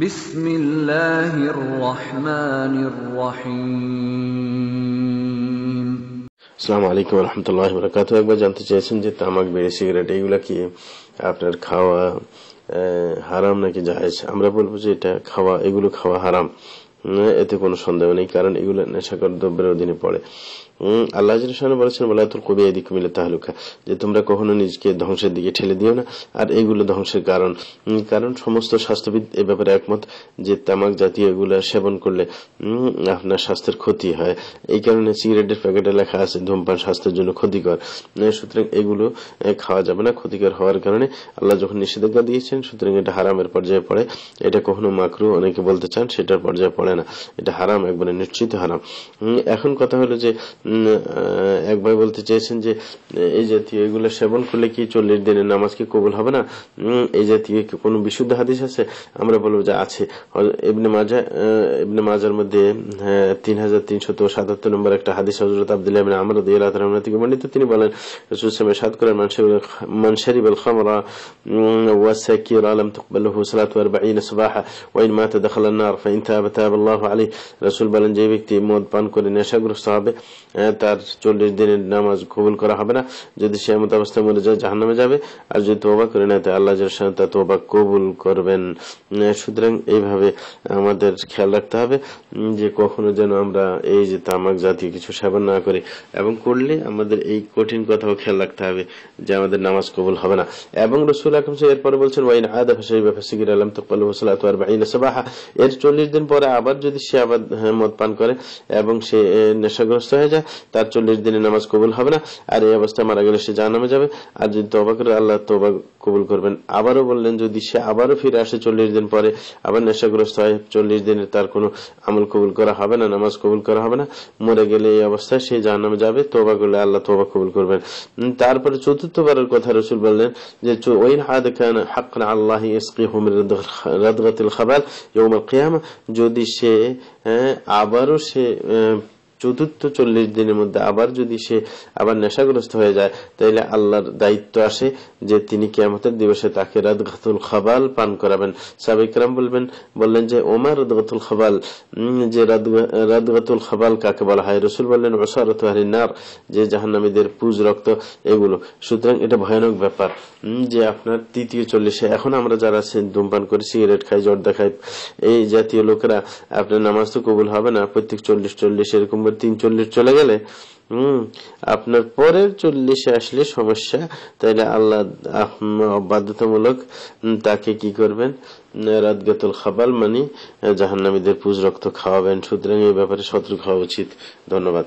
বিসমিল্লাহির রহমানির রহিম আসসালামু আলাইকুম একবার জানতে চাইছেন যে তামাক বেড়ে সিগারেট এইগুলা কি আপনার খাওয়া হারাম নাকি জাহেজ আমরা বলবো যে এটা খাওয়া এগুলো খাওয়া হারাম এতে কোনো সন্দেহ নেই কারণ এগুলো নেশাকর দ্রব্যের অধীনে পড়ে আল্লাহ বলেছেন যে তোমরা কখনো ধ্বংসের দিকে ঠেলে দিও না আর এগুলো ধ্বংসের কারণ কারণ সমস্ত স্বাস্থ্যবিদ এ ব্যাপারে একমত যে তামাক জাতীয় এগুলো সেবন করলে আপনার স্বাস্থ্যের ক্ষতি হয় এই কারণে সিগারেটের প্যাকেটে লেখা আছে ধূমপান স্বাস্থ্যের জন্য ক্ষতিকর সুতরাং এগুলো খাওয়া যাবে না ক্ষতিকর হওয়ার কারণে আল্লাহ যখন নিষেধাজ্ঞা দিয়েছেন সুতরাং এটা হারামের পর্যায়ে পড়ে এটা কখনো মাকরু অনেকে বলতে চান সেটার পর্যায়ে পড়ে না এটা হারাম একবারে নিশ্চিত হারাম এখন কথা হলো যে এক ভাই বলতে চেয়েছেন যে এই জাতীয় এগুলো সেবন করলে কি চল্লিশ দিনের নামাজ কি কবুল হবে না এই জাতীয় কোনো বিশুদ্ধ হাদিস আছে আমরা বলবো যে আছে ইবনে মাজা ইবনে মাজার মধ্যে তিন হাজার তিনশত সাতাত্তর নম্বর একটা হাদিস হজরত আবদুল্লাহ ইবনে আমর দিয়ে আল্লাহ থেকে মন্ডিত তিনি বলেন রসুল সাহেব সাত করেন মানসারি বল খামরা ওয়াসাকির আলম তুকবালহু হুসলাত ওয়ার বাইন সুবাহা ওয়াইন মাতা দখলান্নার ফাইন তাব তাব আল্লাহ আলী রসুল বলেন যে ব্যক্তি মদ পান করে নেশাগ্রস্ত হবে হ্যাঁ, তার চল্লিশ দিনের নামাজ কবুল করা হবে না যদি সে এমত অবস্থায় মরে যায় জাহান নামে যাবে আর যদি তোবা করে না তা আল্লাহ তা তোবা কবুল করবেন হ্যাঁ, সুতরাং এইভাবে আমাদের খেয়াল রাখতে হবে যে কখনো যেন আমরা এই যে তামাক জাতীয় কিছু সেবন না করি এবং করলে আমাদের এই কঠিন কথাও খেয়াল রাখতে হবে যে আমাদের নামাজ কবুল হবে না এবং রসুল সাহেব এরপরে বলছেন ওয়াইন আদা ফাসাইবা ফাসিকির আলম তকবাল সালাত আর বাইনা সাবাহা এর চল্লিশ দিন পরে আবার যদি সে আবার হ্যাঁ, মদ পান করে এবং সে নেশাগ্রস্ত হয়ে যায় তার চল্লিশ দিনে নামাজ কবুল হবে না আর এই অবস্থায় মারা গেলে সে যা নামে যাবে আর যদি তবা করে আল্লাহ তবা কবুল করবেন আবারও বললেন যদি সে আবারও ফিরে আসে চল্লিশ দিন পরে আবার নেশাগ্রস্ত হয় চল্লিশ দিনের তার কোনো আমল কবুল করা হবে না নামাজ কবুল করা হবে না মরে গেলে এই অবস্থায় সে জাহান নামে যাবে তবা করলে আল্লাহ তবা কবুল করবেন তারপরে চতুর্থবারের কথা রসুল বললেন যে ওই হাদ খান হাক্কান আল্লাহ ইসকি হুমরাদগাতিল খাবার যদি সে হ্যাঁ, আবারও সে চতুর্থ চল্লিশ দিনের মধ্যে আবার যদি সে আবার নেশাগ্রস্ত হয়ে যায় তাহলে আল্লাহর দায়িত্ব আসে যে তিনি কেমতের দিবসে তাকে রাদগাতুল খাবাল পান করাবেন সাবেকরাম বলবেন বললেন যে ওমা রাদগাতুল খাবাল যে রাদগাতুল খাবাল কাকে বলা হয় রসুল বললেন ওসারত নার যে জাহান্নামীদের পুজ রক্ত এগুলো সুতরাং এটা ভয়ানক ব্যাপার যে আপনার তৃতীয় চল্লিশে এখন আমরা যারা আছে ধূমপান করি সিগারেট খাই জর্দা খাই এই জাতীয় লোকেরা আপনার নামাজ তো কবুল হবে না প্রত্যেক চল্লিশ চল্লিশ এরকম নম্বর তিন চল্লিশ চলে গেলে হুম আপনার পরের চল্লিশে আসলে সমস্যা তাইলে আল্লাহ বাধ্যতামূলক তাকে কি করবেন রাতগাতুল খাবাল মানে জাহান্নামীদের পুজ রক্ত খাওয়াবেন সুতরাং এই ব্যাপারে সতর্ক হওয়া উচিত ধন্যবাদ